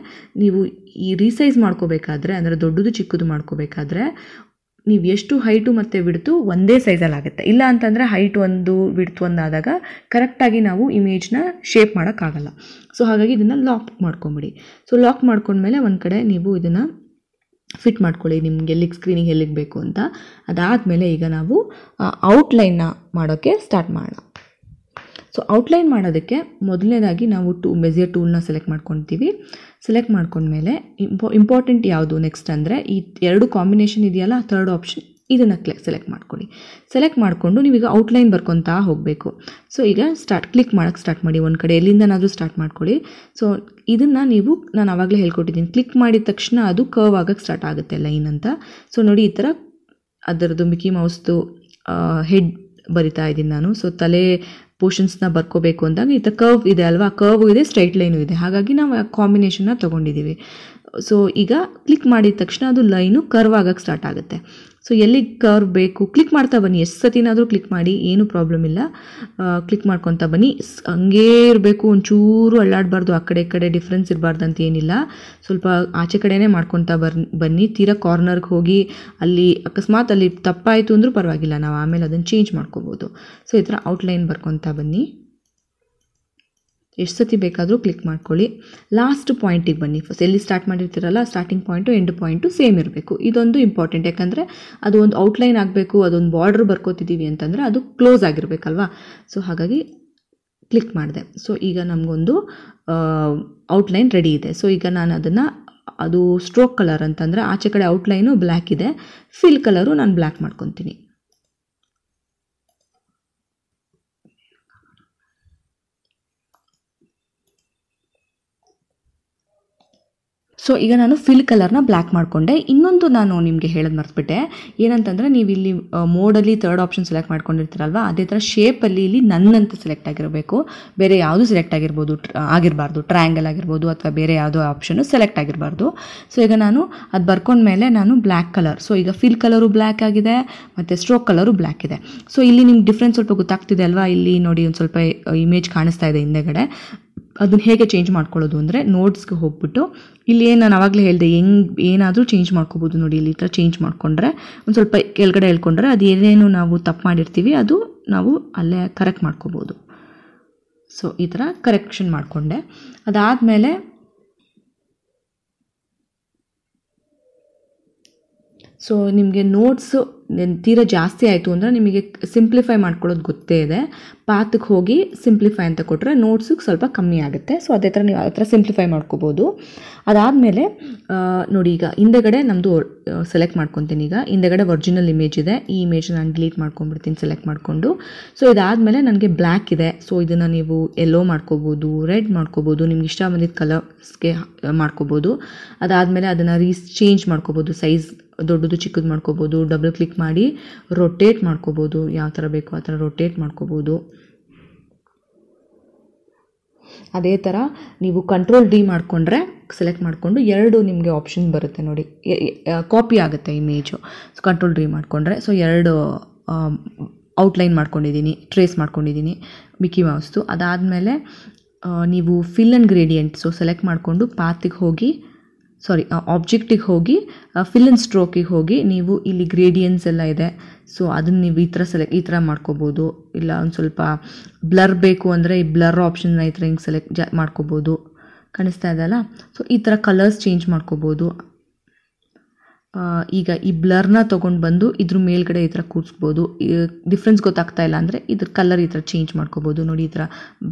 ನೀವು ಈ ರೀಸೈಸ್ ಮಾಡ್ಕೋಬೇಕಾದ್ರೆ ಅಂದರೆ ದೊಡ್ಡದು ಚಿಕ್ಕದು ಮಾಡ್ಕೋಬೇಕಾದ್ರೆ ನೀವು ಎಷ್ಟು ಹೈಟು ಮತ್ತು ವಿಡ್ತು ಒಂದೇ ಸೈಜಲ್ಲಿ ಆಗುತ್ತೆ ಇಲ್ಲ ಅಂತಂದರೆ ಹೈಟ್ ಒಂದು ವಿಡ್ತ್ ಒಂದಾದಾಗ ಕರೆಕ್ಟಾಗಿ ನಾವು ಇಮೇಜ್ನ ಶೇಪ್ ಮಾಡೋಕ್ಕಾಗಲ್ಲ ಸೊ ಹಾಗಾಗಿ ಇದನ್ನು ಲಾಕ್ ಮಾಡ್ಕೊಂಬಿಡಿ ಸೊ ಲಾಕ್ ಮಾಡ್ಕೊಂಡ್ಮೇಲೆ ಒಂದು ಕಡೆ ನೀವು ಇದನ್ನು ಫಿಟ್ ಮಾಡ್ಕೊಳ್ಳಿ ನಿಮ್ಗೆ ಎಲ್ಲಿಗೆ ಸ್ಕ್ರೀನಿಂಗ್ ಎಲ್ಲಿಗೆ ಬೇಕು ಅಂತ ಅದಾದಮೇಲೆ ಈಗ ನಾವು ಔಟ್ಲೈನ್ನ ಮಾಡೋಕ್ಕೆ ಸ್ಟಾರ್ಟ್ ಮಾಡೋಣ ಸೊ ಔಟ್ಲೈನ್ ಮಾಡೋದಕ್ಕೆ ಮೊದಲನೇದಾಗಿ ನಾವು ಟೂ ಮೆಜರ್ ಟೂಲ್ನ ಸೆಲೆಕ್ಟ್ ಮಾಡ್ಕೊತೀವಿ ಸೆಲೆಕ್ಟ್ ಮಾಡ್ಕೊಂಡ್ಮೇಲೆ ಇಂಪೋ ಇಂಪಾರ್ಟೆಂಟ್ ಯಾವುದು ನೆಕ್ಸ್ಟ್ ಅಂದರೆ ಈ ಎರಡು ಕಾಂಬಿನೇಷನ್ ಇದೆಯಲ್ಲ ಥರ್ಡ್ ಆಪ್ಷನ್ ಇದನ್ನು ಕ್ಲೆ ಸೆಲೆಕ್ಟ್ ಮಾಡ್ಕೊಳ್ಳಿ ಸೆಲೆಕ್ಟ್ ಮಾಡಿಕೊಂಡು ನೀವೀಗ ಔಟ್ಲೈನ್ ಬರ್ಕೊತಾ ಹೋಗಬೇಕು ಸೊ ಈಗ ಸ್ಟಾರ್ಟ್ ಕ್ಲಿಕ್ ಮಾಡೋಕ್ಕೆ ಸ್ಟಾರ್ಟ್ ಮಾಡಿ ಒಂದು ಕಡೆ ಎಲ್ಲಿಂದನಾದರೂ ಸ್ಟಾರ್ಟ್ ಮಾಡ್ಕೊಳ್ಳಿ ಸೊ ಇದನ್ನು ನೀವು ನಾನು ಆವಾಗಲೇ ಹೇಳ್ಕೊಟ್ಟಿದ್ದೀನಿ ಕ್ಲಿಕ್ ಮಾಡಿದ ತಕ್ಷಣ ಅದು ಕರ್ವ್ ಆಗಕ್ಕೆ ಸ್ಟಾರ್ಟ್ ಆಗುತ್ತೆ ಲೈನ್ ಅಂತ ಸೊ ನೋಡಿ ಈ ಥರ ಅದರದ್ದು ಮಿಕ್ಕಿ ಮೌಸ್ದು ಹೆಡ್ ಬರಿತಾ ಇದ್ದೀನಿ ನಾನು ಸೊ ತಲೆ ಪೋರ್ಷನ್ಸ್ನ ಬರ್ಕೋಬೇಕು ಅಂದಾಗ ಈ ಥರ ಕರ್ವ್ ಇದೆ ಅಲ್ವಾ ಕರ್ವ್ ಇದೆ ಸ್ಟ್ರೈಟ್ ಲೈನು ಇದೆ ಹಾಗಾಗಿ ನಾವು ಆ ಕಾಂಬಿನೇಷನ್ನ ತೊಗೊಂಡಿದ್ದೀವಿ ಸೊ ಈಗ ಕ್ಲಿಕ್ ಮಾಡಿದ ತಕ್ಷಣ ಅದು ಲೈನು ಕರ್ವ್ ಆಗೋಕ್ಕೆ ಸ್ಟಾರ್ಟ್ ಆಗುತ್ತೆ ಸೊ ಎಲ್ಲಿ ಕರ್ವ್ ಬೇಕು ಕ್ಲಿಕ್ ಮಾಡ್ತಾ ಬನ್ನಿ ಎಷ್ಟು ಸತಿನಾದರೂ ಕ್ಲಿಕ್ ಮಾಡಿ ಏನೂ ಪ್ರಾಬ್ಲಮ್ ಇಲ್ಲ ಕ್ಲಿಕ್ ಮಾಡ್ಕೊತಾ ಬನ್ನಿ ಹಂಗೇ ಇರಬೇಕು ಒಂಚೂರು ಅಳ್ಳಾಡಬಾರ್ದು ಆ ಕಡೆ ಈ ಕಡೆ ಡಿಫ್ರೆನ್ಸ್ ಇರಬಾರ್ದು ಅಂತ ಏನಿಲ್ಲ ಸ್ವಲ್ಪ ಆಚೆ ಕಡೆಯೇ ಮಾಡ್ಕೊತಾ ಬರ್ ಬನ್ನಿ ತೀರಾ ಕಾರ್ನರ್ಗೆ ಹೋಗಿ ಅಲ್ಲಿ ಅಕಸ್ಮಾತ್ ಅಲ್ಲಿ ತಪ್ಪಾಯಿತು ಅಂದರೂ ಪರವಾಗಿಲ್ಲ ನಾವು ಆಮೇಲೆ ಅದನ್ನು ಚೇಂಜ್ ಮಾಡ್ಕೋಬೋದು ಸೊ ಈ ಥರ ಔಟ್ಲೈನ್ ಬರ್ಕೊತಾ ಬನ್ನಿ ಎಷ್ಟು ಸತಿ ಬೇಕಾದರೂ ಕ್ಲಿಕ್ ಮಾಡ್ಕೊಳ್ಳಿ ಲಾಸ್ಟ್ ಪಾಯಿಂಟಿಗೆ ಬನ್ನಿ ಫಸ್ಟ್ ಎಲ್ಲಿ ಸ್ಟಾರ್ಟ್ ಮಾಡಿರ್ತೀರಲ್ಲ starting point end point same ಇರಬೇಕು ಇದೊಂದು ಇಂಪಾರ್ಟೆಂಟ್ ಯಾಕಂದರೆ ಅದು ಒಂದು ಔಟ್ಲೈನ್ ಆಗಬೇಕು ಅದೊಂದು ಬಾರ್ಡ್ರ್ ಬರ್ಕೋತಿದ್ದೀವಿ ಅಂತಂದರೆ ಅದು ಕ್ಲೋಸ್ ಆಗಿರಬೇಕಲ್ವಾ ಸೊ ಹಾಗಾಗಿ ಕ್ಲಿಕ್ ಮಾಡಿದೆ ಸೊ ಈಗ ನಮಗೊಂದು ಔಟ್ಲೈನ್ ರೆಡಿ ಇದೆ ಸೊ ಈಗ ನಾನು ಅದನ್ನು ಅದು ಸ್ಟ್ರೋಕ್ ಕಲರ್ ಅಂತಂದರೆ ಆಚೆ ಕಡೆ ಔಟ್ಲೈನು ಬ್ಲ್ಯಾಕ್ ಇದೆ ಫಿಲ್ ಕಲರು ನಾನು ಬ್ಲ್ಯಾಕ್ ಮಾಡ್ಕೊತೀನಿ ಸೊ ಈಗ ನಾನು ಫಿಲ್ ಕಲರ್ನ ಬ್ಲ್ಯಾಕ್ ಮಾಡಿಕೊಂಡೆ ಇನ್ನೊಂದು ನಾನು ನಿಮಗೆ ಹೇಳೋದು ಮರೆತುಬಿಟ್ಟೆ ಏನಂತಂದರೆ ನೀವು ಇಲ್ಲಿ ಮೋಡಲ್ಲಿ ತರ್ಡ್ ಆಪ್ಷನ್ ಸೆಲೆಕ್ಟ್ ಮಾಡ್ಕೊಂಡಿರ್ತೀರಲ್ವ ಅದೇ ಥರ ಶೇಪಲ್ಲಿ ಇಲ್ಲಿ ನನ್ನಂತ ಸೆಲೆಕ್ಟ್ ಆಗಿರಬೇಕು ಬೇರೆ ಯಾವುದು ಸೆಲೆಕ್ಟ್ ಆಗಿರ್ಬೋದು ಆಗಿರಬಾರ್ದು ಟ್ರಯಾಂಗಲ್ ಆಗಿರ್ಬೋದು ಅಥವಾ ಬೇರೆ ಯಾವುದೋ ಆಪ್ಷನ್ನು ಸೆಲೆಕ್ಟ್ ಆಗಿರಬಾರ್ದು ಸೊ ಈಗ ನಾನು ಅದು ಮೇಲೆ ನಾನು ಬ್ಲ್ಯಾಕ್ ಕಲರ್ ಸೊ ಈಗ ಫಿಲ್ ಕಲರು ಬ್ಲ್ಯಾಕ್ ಆಗಿದೆ ಮತ್ತು ಸ್ಟ್ರೋಕ್ ಕಲರು ಬ್ಲ್ಯಾಕ್ ಇದೆ ಸೊ ಇಲ್ಲಿ ನಿಮ್ಗೆ ಡಿಫ್ರೆನ್ಸ್ ಸ್ವಲ್ಪ ಗೊತ್ತಾಗ್ತಿದೆ ಅಲ್ವಾ ಇಲ್ಲಿ ನೋಡಿ ಒಂದು ಸ್ವಲ್ಪ ಇಮೇಜ್ ಕಾಣಿಸ್ತಾ ಇದೆ ಹಿಂದೆಗಡೆ ಅದನ್ನ ಹೇಗೆ ಚೇಂಜ್ ಮಾಡ್ಕೊಳ್ಳೋದು ಅಂದರೆ ನೋಟ್ಸ್ಗೆ ಹೋಗ್ಬಿಟ್ಟು ಇಲ್ಲಿ ಏನು ನಾನು ಆವಾಗಲೇ ಹೇಳಿದೆ ಹೆಂಗ್ ಏನಾದರೂ ಚೇಂಜ್ ಮಾಡ್ಕೋಬೋದು ನೋಡಿ ಇಲ್ಲಿ ಥರ ಚೇಂಜ್ ಮಾಡಿಕೊಂಡ್ರೆ ಒಂದು ಸ್ವಲ್ಪ ಕೆಳಗಡೆ ಹೇಳ್ಕೊಂಡ್ರೆ ಅದು ಏನೇನು ನಾವು ತಪ್ಪು ಮಾಡಿರ್ತೀವಿ ಅದು ನಾವು ಅಲ್ಲೇ ಕರೆಕ್ಟ್ ಮಾಡ್ಕೋಬೋದು ಸೊ ಈ ಥರ ಕರೆಕ್ಷನ್ ಮಾಡಿಕೊಂಡೆ ಅದಾದಮೇಲೆ ಸೊ ನಿಮಗೆ ನೋಟ್ಸು ತೀರ ಜಾಸ್ತಿ ಆಯಿತು ಅಂದರೆ ನಿಮಗೆ ಸಿಂಪ್ಲಿಫೈ ಮಾಡ್ಕೊಳ್ಳೋದು ಗೊತ್ತೇ ಇದೆ ಪಾತ್ಗೆ ಹೋಗಿ ಸಿಂಪ್ಲಿಫೈ ಅಂತ ಕೊಟ್ಟರೆ ನೋಟ್ಸಿಗೆ ಸ್ವಲ್ಪ ಕಮ್ಮಿ ಆಗುತ್ತೆ ಸೊ ಅದೇ ಥರ ನೀವು ಅದೇ ಥರ ಸಿಂಪ್ಲಿಫೈ ಮಾಡ್ಕೋಬೋದು ಅದಾದಮೇಲೆ ನೋಡಿ ಈಗ ಹಿಂದೆಗಡೆ ನಮ್ಮದು ಸೆಲೆಕ್ಟ್ ಮಾಡ್ಕೊತೀನಿ ಈಗ ಹಿಂದೆಗಡೆ ಒರಿಜಿನಲ್ ಇಮೇಜ್ ಇದೆ ಈ ಇಮೇಜ್ ನಾನು ಡಿಲೀಟ್ ಮಾಡ್ಕೊಂಬಿಡ್ತೀನಿ ಸೆಲೆಕ್ಟ್ ಮಾಡಿಕೊಂಡು ಸೊ ಇದಾದಮೇಲೆ ನನಗೆ ಬ್ಲ್ಯಾಕ್ ಇದೆ ಸೊ ಇದನ್ನು ನೀವು ಎಲ್ಲೋ ಮಾಡ್ಕೋಬೋದು ರೆಡ್ ಮಾಡ್ಕೋಬೋದು ನಿಮ್ಗೆ ಇಷ್ಟ ಬಂದಿದ್ದ ಕಲರ್ಸ್ಗೆ ಮಾಡ್ಕೋಬೋದು ಅದಾದಮೇಲೆ ಅದನ್ನು ರೀಸ್ ಚೇಂಜ್ ಮಾಡ್ಕೋಬೋದು ಸೈಜ್ ದೊಡ್ಡದು ಚಿಕ್ಕದು ಮಾಡ್ಕೋಬೋದು ಡಬಲ್ ಕ್ಲಿಕ್ ಮಾಡಿ ರೊಟೇಟ್ ಮಾಡ್ಕೋಬೋದು ಯಾವ ಥರ ಬೇಕೋ ಆ ಥರ ರೊಟೇಟ್ ಮಾಡ್ಕೋಬೋದು ಅದೇ ಥರ ನೀವು ಕಂಟ್ರೋಲ್ ಡಿ ಮಾಡಿಕೊಂಡ್ರೆ ಸೆಲೆಕ್ಟ್ ಮಾಡಿಕೊಂಡು ಎರಡು ನಿಮಗೆ ಆಪ್ಷನ್ ಬರುತ್ತೆ ನೋಡಿ ಕಾಪಿ ಆಗುತ್ತೆ ಇಮೇಜು ಸೊ ಕಂಟ್ರೋಲ್ ಡಿ ಮಾಡಿಕೊಂಡ್ರೆ ಸೊ ಎರಡು ಔಟ್ಲೈನ್ ಮಾಡ್ಕೊಂಡಿದ್ದೀನಿ ಟ್ರೇಸ್ ಮಾಡ್ಕೊಂಡಿದ್ದೀನಿ ಮಿಕ್ಕಿ ಮೌಸ್ ಅದಾದಮೇಲೆ ನೀವು fill and gradient so select ಮಾಡಿಕೊಂಡು ಪಾತಿಗೆ ಹೋಗಿ ಸಾರಿ ಆ ಆಬ್ಜೆಕ್ಟಿಗೆ ಹೋಗಿ ಫಿಲ್ ಸ್ಟ್ರೋಕಿಗೆ ಹೋಗಿ ನೀವು ಇಲ್ಲಿ ಗ್ರೇಡಿಯನ್ಸ್ ಎಲ್ಲ ಇದೆ ಸೊ ಅದನ್ನು ನೀವು ಈ ಥರ ಸೆಲೆಕ್ಟ್ ಈ ಥರ ಮಾಡ್ಕೋಬೋದು ಇಲ್ಲ ಒಂದು ಸ್ವಲ್ಪ ಬ್ಲರ್ ಬೇಕು ಅಂದರೆ ಈ ಬ್ಲರ್ ಆಪ್ಷನ್ನ ಈ ಥರ ಹಿಂಗೆ ಸೆಲೆಕ್ಟ್ ಜಾ ಮಾಡ್ಕೋಬೋದು ಕಾಣಿಸ್ತಾ ಇದೆ ಅಲ್ಲ ಸೊ ಈ ಥರ ಕಲರ್ಸ್ ಚೇಂಜ್ ಮಾಡ್ಕೋಬೋದು ಈಗ ಈ ಬ್ಲರ್ನ ತೊಗೊಂಡು ಬಂದು ಇದ್ರ ಮೇಲ್ಗಡೆ ಈ ಥರ ಕೂರಿಸ್ಬೋದು ಡಿಫ್ರೆನ್ಸ್ ಗೊತ್ತಾಗ್ತಾ ಇಲ್ಲ ಅಂದರೆ ಇದ್ರ ಕಲರ್ ಈ ಥರ ಚೇಂಜ್ ಮಾಡ್ಕೋಬೋದು ನೋಡಿ ಈ ಥರ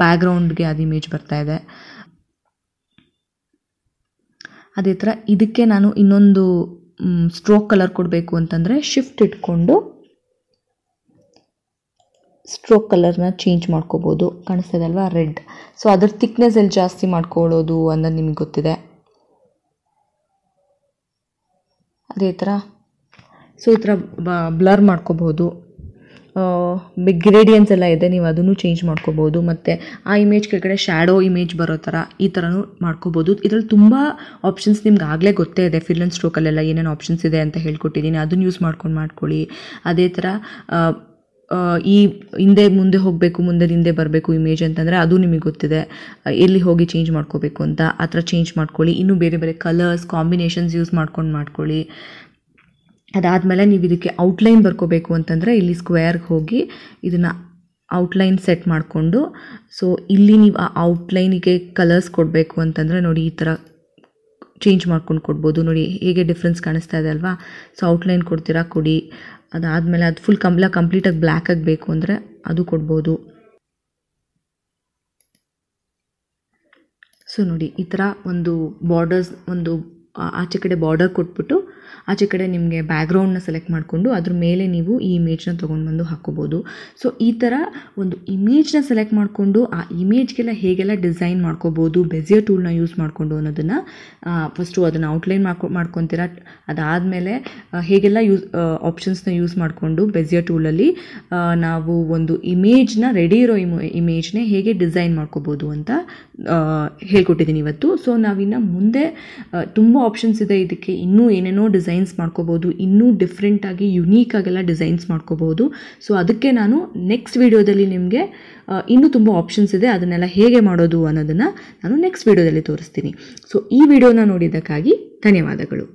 ಬ್ಯಾಕ್ಗ್ರೌಂಡ್ಗೆ ಅದು ಇಮೇಜ್ ಬರ್ತಾ ಇದೆ ಅದೇ ಥರ ಇದಕ್ಕೆ ನಾನು ಇನ್ನೊಂದು ಸ್ಟ್ರೋಕ್ ಕಲರ್ ಕೊಡಬೇಕು ಅಂತಂದರೆ ಶಿಫ್ಟ್ ಇಟ್ಕೊಂಡು ಸ್ಟ್ರೋಕ್ ಕಲರ್ನ ಚೇಂಜ್ ಮಾಡ್ಕೋಬೋದು ಕಾಣಿಸ್ತದಲ್ವಾ ರೆಡ್ ಸೊ ಅದ್ರ ಥಿಕ್ನೆಸ್ ಎಲ್ಲಿ ಜಾಸ್ತಿ ಮಾಡ್ಕೊಳ್ಳೋದು ಅನ್ನೋದು ನಿಮಗೆ ಗೊತ್ತಿದೆ ಅದೇ ಥರ ಸೊ ಈ ಥರ ಬ್ಲರ್ ಮಾಡ್ಕೋಬೋದು ಗ್ರೇಡಿಯನ್ಸ್ ಎಲ್ಲ ಇದೆ ನೀವು ಅದನ್ನು ಚೇಂಜ್ ಮಾಡ್ಕೋಬೋದು ಮತ್ತು ಆ ಇಮೇಜ್ ಕೆಳಗಡೆ ಶ್ಯಾಡೋ ಇಮೇಜ್ ಬರೋ ಥರ ಈ ಥರನೂ ಮಾಡ್ಕೋಬೋದು ಇದರಲ್ಲಿ ತುಂಬ ಆಪ್ಷನ್ಸ್ ನಿಮ್ಗೆ ಆಗಲೇ ಗೊತ್ತೇ ಇದೆ ಫಿಲ್ ಆ್ಯಂಡ್ ಸ್ಟ್ರೋಕಲ್ಲೆಲ್ಲ ಏನೇನು ಆಪ್ಷನ್ಸ್ ಇದೆ ಅಂತ ಹೇಳ್ಕೊಟ್ಟಿದ್ದೀನಿ ಅದನ್ನು ಯೂಸ್ ಮಾಡ್ಕೊಂಡು ಮಾಡ್ಕೊಳ್ಳಿ ಅದೇ ಥರ ಈ ಹಿಂದೆ ಮುಂದೆ ಹೋಗಬೇಕು ಮುಂದೆ ಹಿಂದೆ ಬರಬೇಕು ಇಮೇಜ್ ಅಂತಂದರೆ ಅದು ನಿಮಗೆ ಗೊತ್ತಿದೆ ಎಲ್ಲಿ ಹೋಗಿ ಚೇಂಜ್ ಮಾಡ್ಕೋಬೇಕು ಅಂತ ಆ ಥರ ಚೇಂಜ್ ಮಾಡ್ಕೊಳ್ಳಿ ಇನ್ನೂ ಬೇರೆ ಬೇರೆ ಕಲರ್ಸ್ ಕಾಂಬಿನೇಷನ್ಸ್ ಯೂಸ್ ಮಾಡ್ಕೊಂಡು ಮಾಡ್ಕೊಳ್ಳಿ ಅದಾದಮೇಲೆ ನೀವು ಇದಕ್ಕೆ ಔಟ್ಲೈನ್ ಬರ್ಕೋಬೇಕು ಅಂತಂದರೆ ಇಲ್ಲಿ ಸ್ಕ್ವೇರ್ಗೆ ಹೋಗಿ ಇದನ್ನು ಔಟ್ಲೈನ್ ಸೆಟ್ ಮಾಡಿಕೊಂಡು ಸೊ ಇಲ್ಲಿ ನೀವು ಆ ಔಟ್ಲೈನಿಗೆ ಕಲರ್ಸ್ ಕೊಡಬೇಕು ಅಂತಂದರೆ ನೋಡಿ ಈ ಥರ ಚೇಂಜ್ ಮಾಡ್ಕೊಂಡು ಕೊಡ್ಬೋದು ನೋಡಿ ಹೇಗೆ ಡಿಫ್ರೆನ್ಸ್ ಕಾಣಿಸ್ತಾ ಇದೆ ಅಲ್ವಾ ಸೊ ಔಟ್ಲೈನ್ ಕೊಡ್ತೀರಾ ಕೊಡಿ ಅದಾದಮೇಲೆ ಅದು ಫುಲ್ ಕಂಬ್ಲ ಕಂಪ್ಲೀಟಾಗಿ ಬ್ಲ್ಯಾಕ್ ಆಗಬೇಕು ಅಂದರೆ ಅದು ಕೊಡ್ಬೋದು ಸೊ ನೋಡಿ ಈ ಥರ ಒಂದು ಬಾರ್ಡರ್ಸ್ ಒಂದು ಆಚೆ ಕಡೆ ಬಾರ್ಡರ್ ಕೊಟ್ಬಿಟ್ಟು ಆಚೆ ಕಡೆ ನಿಮಗೆ ಬ್ಯಾಕ್ಗ್ರೌಂಡ್ನ ಸೆಲೆಕ್ಟ್ ಮಾಡಿಕೊಂಡು ಅದ್ರ ಮೇಲೆ ನೀವು ಈ ಇಮೇಜ್ನ ತೊಗೊಂಡು ಬಂದು ಹಾಕೋಬೋದು ಸೊ ಈ ಥರ ಒಂದು ಇಮೇಜ್ನ ಸೆಲೆಕ್ಟ್ ಮಾಡಿಕೊಂಡು ಆ ಇಮೇಜ್ಗೆಲ್ಲ ಹೇಗೆಲ್ಲ ಡಿಸೈನ್ ಮಾಡ್ಕೋಬೋದು ಬೆಜಿಯರ್ ಟೂಲ್ನ ಯೂಸ್ ಮಾಡಿಕೊಂಡು ಅನ್ನೋದನ್ನು ಫಸ್ಟು ಅದನ್ನು ಔಟ್ಲೈನ್ ಮಾಡ್ಕೊ ಮಾಡ್ಕೊತೀರ ಅದಾದಮೇಲೆ ಹೇಗೆಲ್ಲ ಯೂಸ್ ಆಪ್ಷನ್ಸ್ನ ಯೂಸ್ ಮಾಡಿಕೊಂಡು ಬೆಜಿಯರ್ ಟೂಲಲ್ಲಿ ನಾವು ಒಂದು ಇಮೇಜ್ನ ರೆಡಿ ಇರೋ ಇಮ ಇಮೇಜ್ನೇ ಹೇಗೆ ಡಿಸೈನ್ ಮಾಡ್ಕೋಬೋದು ಅಂತ ಹೇಳ್ಕೊಟ್ಟಿದ್ದೀನಿ ಇವತ್ತು ಸೊ ನಾವಿನ್ನು ಮುಂದೆ ತುಂಬ ಆಪ್ಷನ್ಸ್ ಇದೆ ಇದಕ್ಕೆ ಇನ್ನೂ ಏನೇನೋ ಡಿಸೈನ್ಸ್ ಮಾಡ್ಕೋಬೋದು ಇನ್ನೂ ಡಿಫ್ರೆಂಟಾಗಿ ಆಗೆಲ್ಲ ಡಿಸೈನ್ಸ್ ಮಾಡ್ಕೋಬೋದು ಸೊ ಅದಕ್ಕೆ ನಾನು ನೆಕ್ಸ್ಟ್ ವೀಡಿಯೋದಲ್ಲಿ ನಿಮಗೆ ಇನ್ನೂ ತುಂಬ ಆಪ್ಷನ್ಸ್ ಇದೆ ಅದನ್ನೆಲ್ಲ ಹೇಗೆ ಮಾಡೋದು ಅನ್ನೋದನ್ನು ನಾನು ನೆಕ್ಸ್ಟ್ ವೀಡಿಯೋದಲ್ಲಿ ತೋರಿಸ್ತೀನಿ ಸೊ ಈ ವಿಡಿಯೋನ ನೋಡಿದ್ದಕ್ಕಾಗಿ ಧನ್ಯವಾದಗಳು